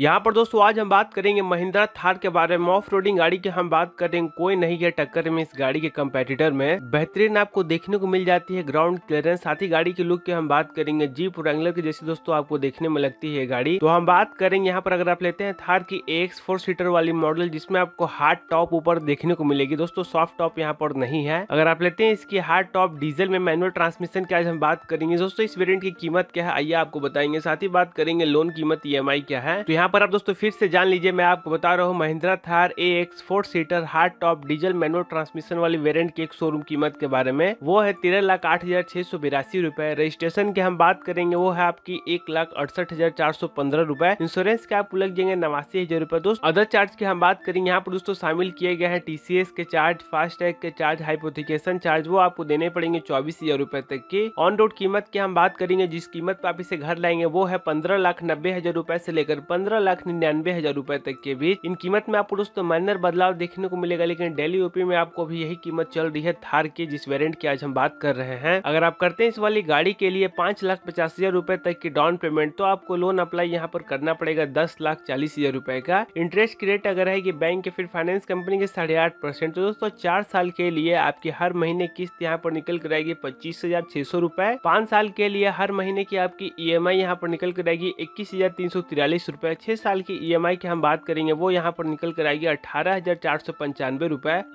यहाँ पर दोस्तों आज हम बात करेंगे महिंद्रा थार के बारे में ऑफ रोडिंग गाड़ी की हम बात करेंगे कोई नहीं है टक्कर में इस गाड़ी के कंपेटिटर में बेहतरीन आपको देखने को मिल जाती है ग्राउंड क्लियरेंस साथ ही गाड़ी के लुक की हम बात करेंगे जीप रेंगलर की जैसे दोस्तों आपको देखने में लगती है गाड़ी तो हम बात करेंगे यहाँ पर अगर आप लेते हैं थार की एक्स फोर सीटर वाली मॉडल जिसमें आपको हार्ड टॉप ऊपर देखने को मिलेगी दोस्तों सॉफ्ट टॉप यहाँ पर नहीं है अगर आप लेते हैं इसकी हार्ड टॉप डीजल में मैनुअल ट्रांसमिशन की आज हम बात करेंगे दोस्तों इस वेरियंट की कीमत क्या है आइए आपको बताएंगे साथ ही बात करेंगे लोन कीमत ई e क्या है तो यहाँ पर आप दोस्तों फिर से जान लीजिए मैं आपको बता रहा हूँ Mahindra Thar A X four seater hard top diesel manual transmission वाली वेरियंट की एक शोरूम कीमत के बारे में वो है तेरह लाख आठ हजार छह सौ बिरासी रूपए रजिस्ट्रेशन की हम बात करेंगे वो है आपकी एक लाख अड़सठ हजार चार सौ पंद्रह रूपए इंश्योरेंस के आपको लग जाएंगे नवासी हजार रूपए दोस्त अदर चार्ज की हम बात करेंगे यहाँ पर दोस्तों शामिल किए गए हैं टीसीएस के चार्ज फास्टैग के चार्ज हाइपोथिकेशन चार्ज वो आपको देने पड़ेंगे चौबीस हजार रूपए तक की ऑन रोड कीमत की हम बात करेंगे जिस कीमत पर आप इसे घर लाएंगे वो है पंद्रह लाख नब्बे हजार रूपए से लेकर पंद्रह पंद्रह लाख निन्यानवे हजार रूपए तक के बीच इन कीमत में आपको तो दोस्तों माइनर बदलाव देखने को मिलेगा लेकिन डेली ओपी में आपको भी यही कीमत चल रही है थार की जिस वेरियंट की आज हम बात कर रहे हैं अगर आप करते हैं इस वाली गाड़ी के लिए पांच लाख पचास हजार रूपए तक की डाउन पेमेंट तो आपको लोन अप्लाई यहाँ पर करना पड़ेगा दस लाख चालीस हजार रूपए का इंटरेस्ट की रेट अगर है बैंक के फिर फाइनेंस कंपनी के साढ़े आठ परसेंट तो दोस्तों चार साल के लिए आपकी हर महीने किस्त यहाँ पर निकल कर आएगी पच्चीस हजार छह सौ रूपए पांच साल के लिए हर महीने की आपकी ई एम आई यहाँ पर निकल कर आएगी इक्कीस हजार तीन सौ तिरालीस रूपए छह साल की ई e की हम बात करेंगे वो यहाँ पर निकल कर आएगी अठारह हजार चार सौ पंचानवे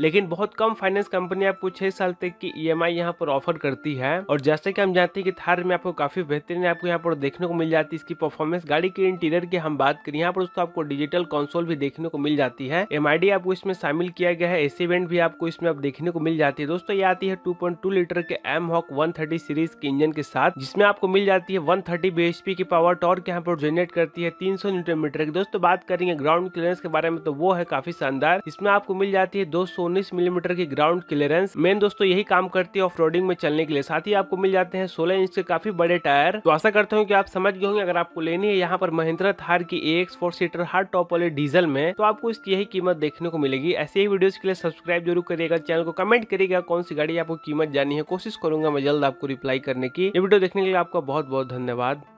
लेकिन बहुत कम फाइनेंस कंपनी आपको छह साल तक की ई एम आई यहाँ पर ऑफर करती है और जैसे कि हम जानते हैं कि थार में आपको काफी बेहतरीन आपको यहाँ पर देखने को मिल जाती है इसकी परफॉर्मेंस गाड़ी के इंटीरियर की हम बात करें यहाँ पर दोस्तों आपको डिजिटल कंसोल भी देखने को मिल जाती है एम आपको इसमें शामिल किया गया है एसी वेंट भी आपको इसमें आप देखने को मिल जाती है दोस्तों ये आती है टू लीटर के एम हॉक वन सीरीज के इंजन के साथ जिसमें आपको मिल जाती है वन थर्टी की पावर टॉर्क यहाँ पर जनरेट करती है तीन सौ मीटर की दोस्तों बात करेंगे ग्राउंड क्लियरेंस के बारे में तो वो है काफी शानदार इसमें आपको मिल जाती है दो मिलीमीटर की ग्राउंड क्लियरेंस मेन दोस्तों यही काम करती है ऑफ में चलने के लिए साथ ही आपको मिल जाते हैं सोलह इंच के काफी बड़े टायर तो आशा करता हूँ की आप समझ गए होंगे अगर आपको लेनी है यहाँ पर महिंद्रा थार की एक फोर सीटर हार्ड टॉप वाले डीजल में तो आपको इसकी यही कीमत देखने को मिलेगी ऐसे ही वीडियोस के लिए सब्सक्राइब जरूर करिएगा चैनल को कमेंट करिएगा कौन सी गाड़ी आपको कीमत जानी है कोशिश करूंगा मैं जल्द आपको रिप्लाई करने की ये वीडियो देखने के लिए आपका बहुत बहुत धन्यवाद